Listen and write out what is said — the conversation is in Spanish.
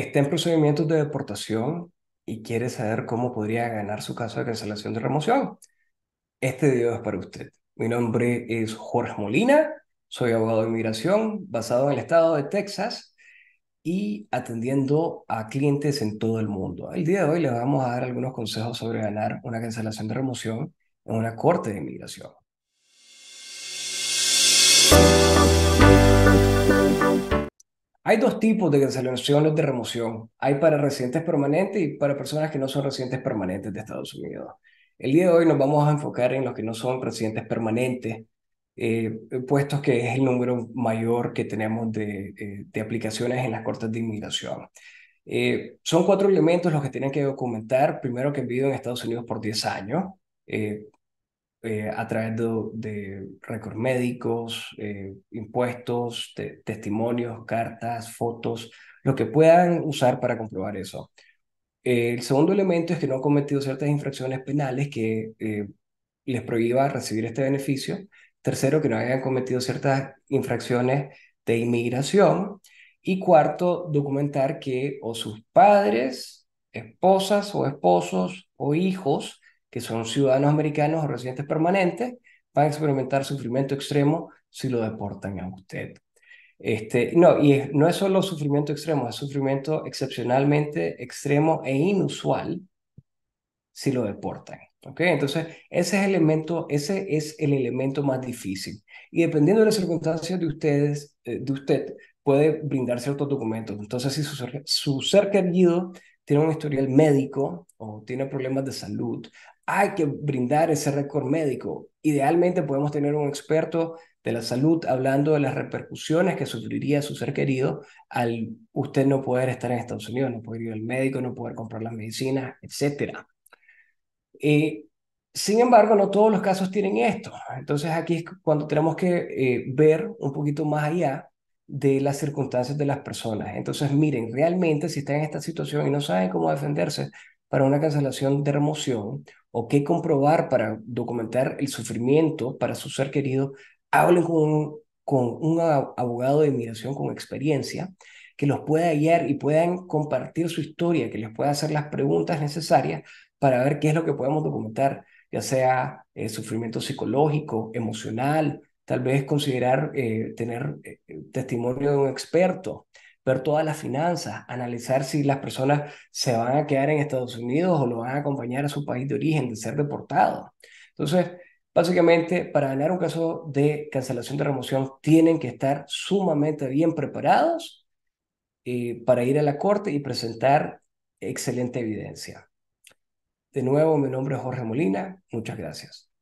está en procedimientos de deportación y quiere saber cómo podría ganar su caso de cancelación de remoción. Este video es para usted. Mi nombre es Jorge Molina, soy abogado de inmigración basado en el estado de Texas y atendiendo a clientes en todo el mundo. El día de hoy les vamos a dar algunos consejos sobre ganar una cancelación de remoción en una corte de inmigración. Hay dos tipos de cancelaciones de remoción. Hay para residentes permanentes y para personas que no son residentes permanentes de Estados Unidos. El día de hoy nos vamos a enfocar en los que no son residentes permanentes, eh, puesto que es el número mayor que tenemos de, eh, aplicaciones en las cortes de inmigración. Eh, son cuatro elementos los que tienen que documentar. Primero, que han vivido en Estados Unidos por 10 años. Eh, eh, a través de, de récords médicos, eh, impuestos, testimonios, cartas, fotos, lo que puedan usar para comprobar eso. el segundo elemento es que no han cometido ciertas infracciones penales que eh, les prohíba recibir este beneficio. Tercero, que no hayan cometido ciertas infracciones de inmigración. Y cuarto, documentar que o sus padres, esposas o esposos o hijos que son ciudadanos americanos o residentes permanentes, van a experimentar sufrimiento extremo si lo deportan a usted. Este, no, y no es solo sufrimiento extremo, es sufrimiento excepcionalmente extremo e inusual si lo deportan. ¿okay? Entonces, ese es, el elemento, ese es el elemento más difícil. Y dependiendo de las circunstancias de, ustedes, eh, de usted, puede brindar ciertos documentos. Entonces, si su, su ser querido tiene un historial médico o tiene problemas de salud, hay que brindar ese récord médico. Idealmente podemos tener un experto de la salud hablando de las repercusiones que sufriría su ser querido al usted no poder estar en Estados Unidos, no poder ir al médico, no poder comprar las medicinas, etc. Eh, sin embargo, no todos los casos tienen esto. Entonces aquí es cuando tenemos que eh, ver un poquito más allá de las circunstancias de las personas. Entonces, miren, realmente si están en esta situación y no saben cómo defenderse, para una cancelación de remoción o qué comprobar para documentar el sufrimiento para su ser querido, hablen con un, abogado de inmigración con experiencia que los pueda guiar y puedan compartir su historia, que les pueda hacer las preguntas necesarias para ver qué es lo que podemos documentar, ya sea eh, sufrimiento psicológico, emocional, tal vez considerar eh, tener eh, testimonio de un experto ver todas las finanzas, analizar si las personas se van a quedar en Estados Unidos o lo van a acompañar a su país de origen, de ser deportado. Entonces, Básicamente, para ganar un caso de cancelación de remoción, tienen que estar sumamente bien preparados eh, para ir a la corte y presentar excelente evidencia. De nuevo, mi nombre es Jorge Molina. Muchas gracias.